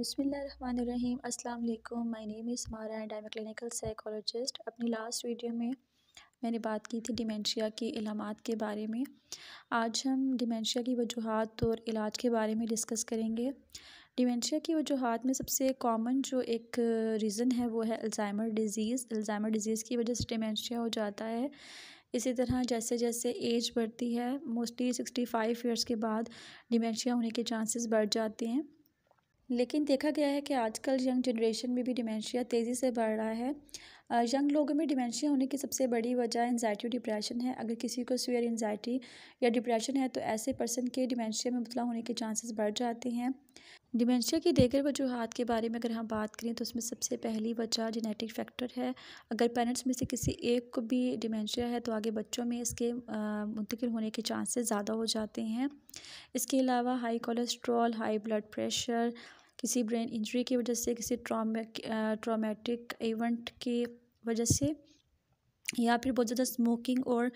बिसमीम अस्सलाम my name is Mara and I am clinical psychologist अपनी लास्ट वीडियो में मैंने बात की थी डिमेंशिया के इलामत के बारे में आज हम डिमेंशिया की वजूहत और इलाज के बारे में डिस्कस करेंगे डिमेंशिया की वजूहत में सबसे कॉमन जो एक रीज़न है वो है अल्ज़ाइमर डिज़ीज़ अल्ज़ाइमर डिज़ीज़ की वजह से डिमेंशिया हो जाता है इसी तरह जैसे जैसे एज बढ़ती है मोस्टली सिक्सटी फाइव ईयर्स के बाद डिमेंशिया होने के चांसेस बढ़ जाते हैं लेकिन देखा गया है कि आजकल यंग जनरेशन में भी डिमेंशिया तेज़ी से बढ़ रहा है यंग लोगों में डिमेंशिया होने की सबसे बड़ी वजह एनजाइटी और डिप्रेशन है अगर किसी को सीवियर एनजाइटी या डिप्रेशन है तो ऐसे पर्सन के डिमेंशिया में मुबला होने के चांसेस बढ़ जाते हैं डिमेंशिया की देगर वजूहत के बारे में अगर हम बात करें तो उसमें सबसे पहली वजह जेनेटिक फैक्टर है अगर पेरेंट्स में से किसी एक को भी डिमेंशिया है तो आगे बच्चों में इसके मुंतकिल होने के चांसेस ज़्यादा हो जाते हैं इसके अलावा high cholesterol high blood pressure किसी ब्रेन इंजरी की वजह से किसी ट्रामे ट्रामेटिक इवेंट की वजह से या फिर बहुत ज़्यादा स्मोकिंग और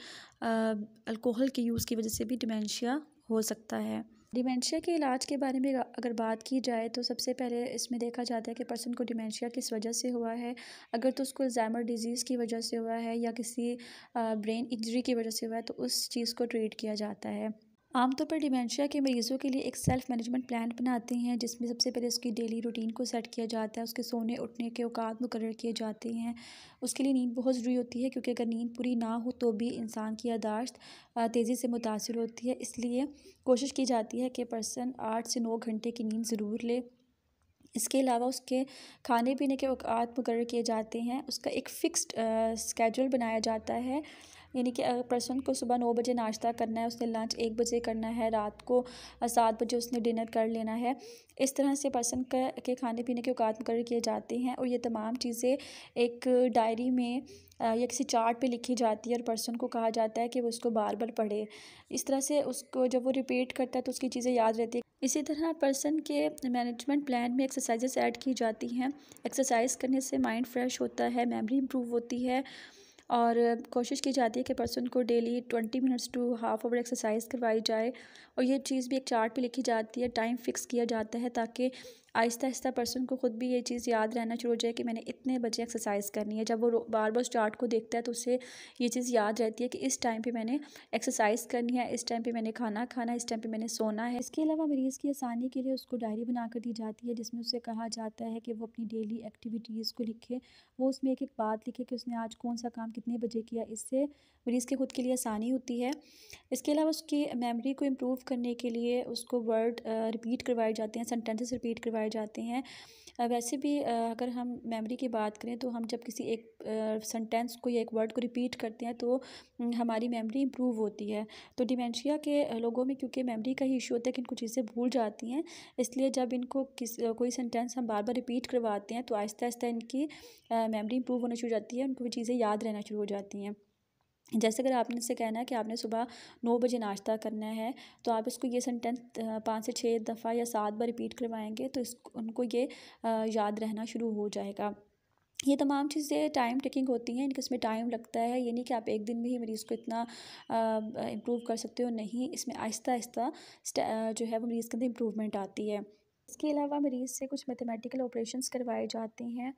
अल्कोहल के यूज़ की वजह से भी डिमेंशिया हो सकता है डिमेंशिया के इलाज के बारे में अगर बात की जाए तो सबसे पहले इसमें देखा जाता है कि पर्सन को डिमेंशिया किस वजह से हुआ है अगर तो उसको जैमर डिजीज़ की वजह से हुआ है या किसी ब्रेन इंजरी की वजह से हुआ है तो उस चीज़ को ट्रीट किया जाता है आमतौर पर डिमेंशिया के मरीज़ों के लिए एक सेल्फ मैनेजमेंट प्लान बनाते हैं जिसमें सबसे पहले उसकी डेली रूटीन को सेट किया जाता है उसके सोने उठने के अवकात मुकर किए जाते हैं उसके लिए नींद बहुत ज़रूरी होती है क्योंकि अगर नींद पूरी ना हो तो भी इंसान की यादाश्त तेज़ी से मुतासर होती है इसलिए कोशिश की जाती है कि पर्सन आठ से नौ घंटे की नींद ज़रूर ले इसके अलावा उसके खाने पीने के अवकात मुकर किए जाते हैं उसका एक फ़िक्स्ड स्केजल बनाया जाता है यानी कि अगर पर्सन को सुबह नौ बजे नाश्ता करना है उसने लंच एक बजे करना है रात को सात बजे उसने डिनर कर लेना है इस तरह से पर्सन के खाने पीने के औकात मुकर किए जाते हैं और ये तमाम चीज़ें एक डायरी में या किसी चार्ट पे लिखी जाती है और पर्सन को कहा जाता है कि वो उसको बार बार पढ़े इस तरह से उसको जब वो रिपीट करता है तो उसकी चीज़ें याद रहती है इसी तरह पर्सन के मैनेजमेंट प्लान में एक्सरसाइजेस ऐड की जाती हैं एक्सरसाइज करने से माइंड फ्रेश होता है मेमोरी इम्प्रूव होती है और कोशिश की जाती है कि पर्सन को daily twenty minutes to half hour exercise करवाई जाए और ये चीज़ भी एक चार्ट पे लिखी जाती है टाइम फिक्स किया जाता है ताकि आहिस्ता आहिस्ता पर्सन को ख़ुद भी ये चीज़ याद रहना शुरू हो जाए कि मैंने इतने बजे एक्सरसाइज करनी है जब वो बार बार चार्ट को देखता है तो उसे ये चीज़ याद रहती है कि इस टाइम पर मैंने एक्सरसाइज करनी है इस टाइम पर मैंने खाना खाना है इस टाइम पर मैंने सोना है इसके अलावा मरीज़ की आसानी के लिए उसको डायरी बना कर दी जाती है जिसमें उसे कहा जाता है कि वो अपनी डेली एक्टिविटीज़ को लिखे वो उसमें एक एक बात लिखे कि उसने आज कौन सा काम कितने बजे किया इससे मरीज़ के खुद के लिए आसानी होती है इसके अलावा उसकी मेमरी को इम्प्रूव करने के लिए उसको वर्ड रिपीट करवाए जाते हैं सेंटेंसेस रिपीट करवाए पाए जाते हैं वैसे भी अगर हम मेमोरी की बात करें तो हम जब किसी एक सेंटेंस को या एक वर्ड को रिपीट करते हैं तो हमारी मेमोरी इम्प्रूव होती है तो डिमेंशिया के लोगों में क्योंकि मेमोरी का ही इशू होता है कि इनको चीज़ें भूल जाती हैं इसलिए जब इनको किस कोई सेंटेंस हम बार बार रिपीट करवाते हैं तो आहिस्ता आहिस्ता इनकी मेमोरी इम्प्रूव होना शुरू हो जाती है उनको वो चीज़ें याद रहना शुरू हो जाती हैं जैसे अगर आपने इसे कहना है कि आपने सुबह नौ बजे नाश्ता करना है तो आप इसको ये सेंटेंस पाँच से छः दफ़ा या सात बार रिपीट करवाएंगे तो इस उनको ये याद रहना शुरू हो जाएगा ये तमाम चीज़ें टाइम टेकिंग होती हैं इनके इसमें टाइम लगता है ये नहीं कि आप एक दिन में ही मरीज़ को इतना इम्प्रूव कर सकते हो नहीं इसमें आहिस्ता आहिस्ता जो है वो मरीज़ के अंदर इम्प्रूवमेंट आती है इसके अलावा मरीज़ से कुछ मैथमेटिकल ऑपरेशंस करवाए जाते हैं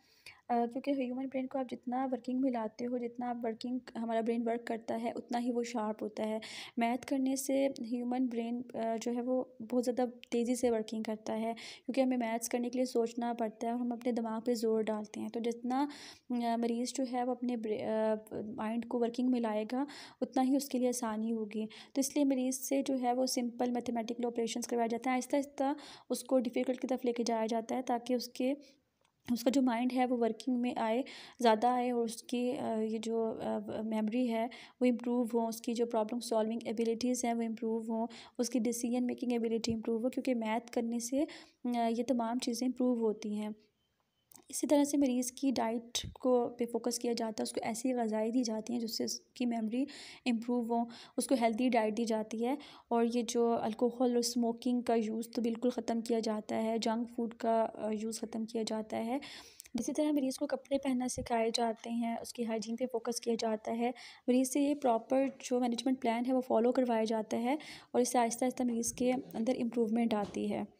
क्योंकि ह्यूमन ब्रेन को आप जितना वर्किंग में लाते हो जितना आप वर्किंग हमारा ब्रेन वर्क करता है उतना ही वो शार्प होता है मैथ करने से ह्यूमन ब्रेन जो है वो बहुत ज़्यादा तेज़ी से वर्किंग करता है क्योंकि हमें मैथ्स करने के लिए सोचना पड़ता है और हम अपने दिमाग पर ज़ोर डालते हैं तो जितना मरीज़ जो है वो अपने माइंड को वर्किंग में लाएगा उतना ही उसके लिए आसानी होगी तो इसलिए मरीज़ से जो है वो सिंपल मैथमेटिकल ऑपरेशन करवाया जाता है आहिस्ता आहिस्ता उसको डिफ़िकल्ट की तरफ लेके जाया जाता है ताकि उसके उसका जो माइंड है वो वर्किंग में आए ज़्यादा आए और उसकी ये जो मेमोरी है वो इम्प्रूव हो उसकी जो प्रॉब्लम सॉल्विंग एबिलिटीज़ हैं वो इम्प्रूव हो उसकी डिसीजन मेकिंग एबिलिटी इम्प्रूव हो क्योंकि मैथ करने से ये तमाम चीज़ें इम्प्रूव होती हैं इसी तरह से मरीज़ की डाइट को पे फोकस किया जाता है उसको ऐसी गज़ाएँ दी जाती हैं जिससे उसकी मेमोरी इम्प्रूव हो उसको हेल्दी डाइट दी जाती है और ये जो अल्कोहल और स्मोकिंग का यूज़ तो बिल्कुल ख़त्म किया जाता है जंक फूड का यूज़ ख़त्म किया जाता है इसी तरह मरीज़ को कपड़े पहनना सिखाए जाते हैं उसकी हाइजीन पे फोकस किया जाता है मरीज़ से ये प्रॉपर जो मैनेजमेंट प्लान है वो फॉलो करवाया जाता है और इससे आहिस्ता आहिस्ता मरीज़ के अंदर इम्प्रूवमेंट आती है